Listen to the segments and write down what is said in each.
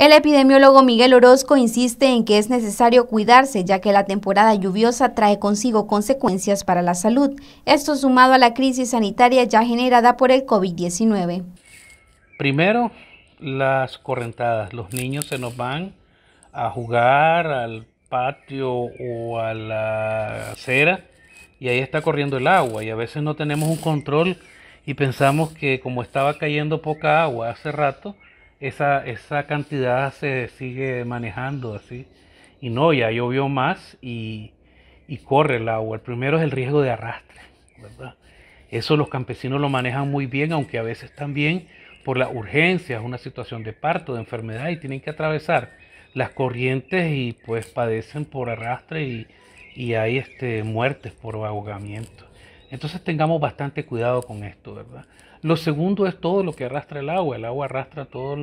El epidemiólogo Miguel Orozco insiste en que es necesario cuidarse ya que la temporada lluviosa trae consigo consecuencias para la salud. Esto sumado a la crisis sanitaria ya generada por el COVID-19. Primero, las correntadas. Los niños se nos van a jugar al patio o a la acera y ahí está corriendo el agua y a veces no tenemos un control y pensamos que como estaba cayendo poca agua hace rato, esa, esa cantidad se sigue manejando así. Y no, ya llovió más y, corre el agua. El primero es el riesgo de arrastre, ¿verdad? Eso los campesinos lo manejan muy bien, aunque a veces también por la urgencia, es una situación de parto, de enfermedad y tienen que atravesar las corrientes y pues padecen por arrastre y, hay este, muertes por ahogamiento. Entonces tengamos bastante cuidado con esto, ¿verdad? Lo segundo es todo lo que arrastra el agua. El agua arrastra todos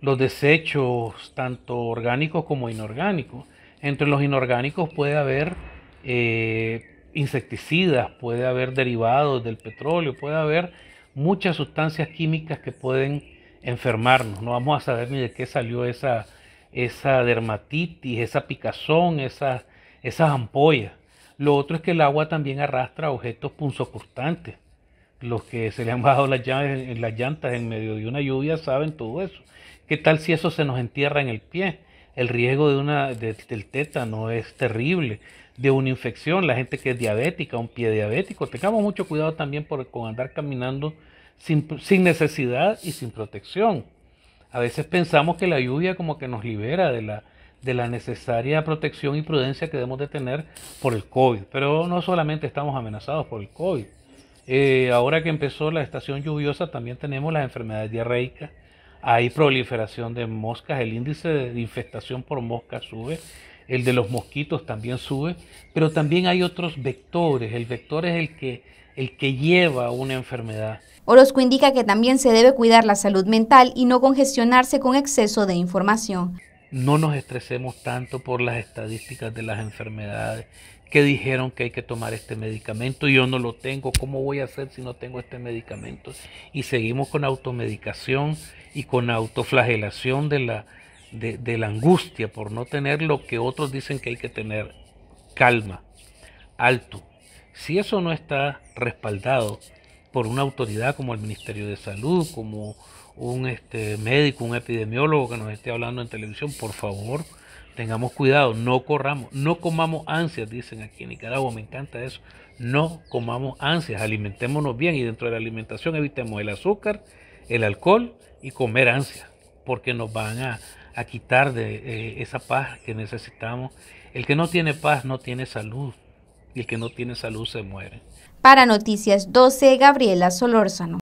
los, desechos, tanto orgánicos como inorgánicos. Entre los inorgánicos puede haber eh, insecticidas, puede haber derivados del petróleo, puede haber muchas sustancias químicas que pueden enfermarnos. No vamos a saber ni de qué salió esa, dermatitis, esa picazón, esas ampollas. Lo otro es que el agua también arrastra objetos punzocortantes. Los que se le han bajado las, llaves, las llantas en medio de una lluvia saben todo eso. ¿Qué tal si eso se nos entierra en el pie? El riesgo de una, del tétano es terrible, de una infección, la gente que es diabética, un pie diabético. Tengamos mucho cuidado también por, con andar caminando sin necesidad y sin protección. A veces pensamos que la lluvia como que nos libera de la, de la necesaria protección y prudencia que debemos de tener por el COVID. Pero no solamente estamos amenazados por el COVID. Eh, ahora que empezó la estación lluviosa también tenemos las enfermedades diarreicas, hay proliferación de moscas, el índice de infestación por moscas sube, el de los mosquitos también sube, pero también hay otros vectores, el vector es el que, el que lleva una enfermedad. Orozco indica que también se debe cuidar la salud mental y no congestionarse con exceso de información no nos estresemos tanto por las estadísticas de las enfermedades que dijeron que hay que tomar este medicamento y yo no lo tengo, ¿cómo voy a hacer si no tengo este medicamento? Y seguimos con automedicación y con autoflagelación de la, de, de la angustia por no tener lo que otros dicen que hay que tener, calma, alto. Si eso no está respaldado por una autoridad como el Ministerio de Salud, como un este, médico, un epidemiólogo que nos esté hablando en televisión, por favor, tengamos cuidado, no corramos, no comamos ansias, dicen aquí en Nicaragua, me encanta eso, no comamos ansias, alimentémonos bien y dentro de la alimentación evitemos el azúcar, el alcohol y comer ansias, porque nos van a, quitar de eh, esa paz que necesitamos. El que no tiene paz no tiene salud, el que no tiene salud se muere. Para Noticias 12, Gabriela Solórzano.